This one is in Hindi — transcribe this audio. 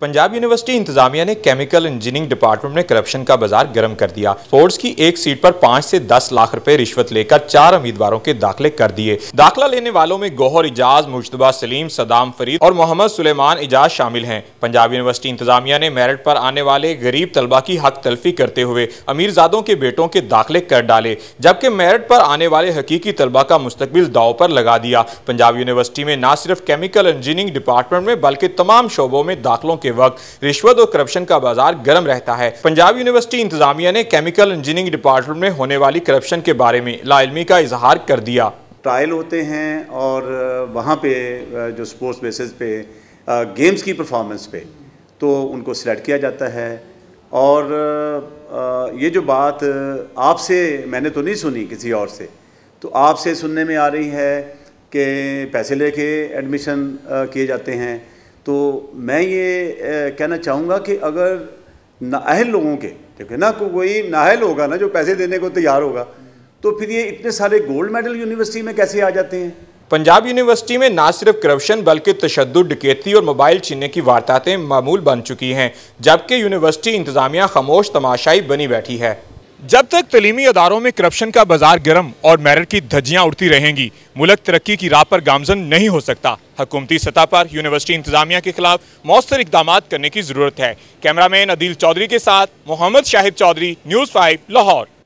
पंजाब यूनिवर्सिटी इंतजामिया ने केमिकल इंजीनियरिंग डिपार्टमेंट में करप्शन का बाजार गर्म कर दिया स्पोर्ट्स की एक सीट पर पाँच से दस लाख रुपए रिश्वत लेकर चार उम्मीदवारों के दाखिले कर दिए दाखिला लेने वालों में गोहर इजाज मुशतबा सलीम सदाम फरीद और मोहम्मद सुलेमान इजाज शामिल हैं पंजाब यूनिवर्सिटी इंतजामिया ने मेरिट पर आने वाले गरीब तलबा की हक तलफी करते हुए अमीरजादों के बेटों के दाखिले कर डाले जबकि मेरिट पर आने वाले हकीकी तलबा का मुस्तबिल दाव पर लगा दिया पंजाब यूनिवर्सिटी में न सिर्फ केमिकल इंजीनियरिंग डिपार्टमेंट में बल्कि तमाम शोबों में दाखिलों के के वक्त रिश्वत और करप्शन का बाजार गर्म रहता है पंजाब यूनिवर्सिटी इंतजामिया ने केमिकल इंजीनियरिंग डिपार्टमेंट में होने वाली करप्शन के बारे में लाइलमी का इजहार कर दिया ट्रायल होते हैं और वहाँ पे जो स्पोर्ट्स बेसिस पे गेम्स की परफॉर्मेंस पे तो उनको सिलेक्ट किया जाता है और ये जो बात आपसे मैंने तो नहीं सुनी किसी और से तो आपसे सुनने में आ रही है कि पैसे लेके एडमिशन किए जाते हैं तो मैं ये कहना चाहूँगा कि अगर नाहल लोगों के ठीक है ना कोई नाहल होगा ना जो पैसे देने को तैयार होगा तो फिर ये इतने सारे गोल्ड मेडल यूनिवर्सिटी में कैसे आ जाते हैं पंजाब यूनिवर्सिटी में ना सिर्फ करप्शन बल्कि तशद डकेती और मोबाइल छीनने की वारदातें मामूल बन चुकी हैं जबकि यूनिवर्सिटी इंतजामिया खामोश तमाशाई बनी बैठी है जब तक तलीमी अदारों में करप्शन का बाजार गर्म और मेरिट की धज्जियाँ उड़ती रहेंगी मुलक तरक्की की राह पर गामजन नहीं हो सकता हकूमती सतह पर यूनिवर्सिटी इंतजामिया के खिलाफ मौसर इकदाम करने की ज़रूरत है कैमरामैन अदील चौधरी के साथ मोहम्मद शाहिद चौधरी न्यूज़ फाइव लाहौर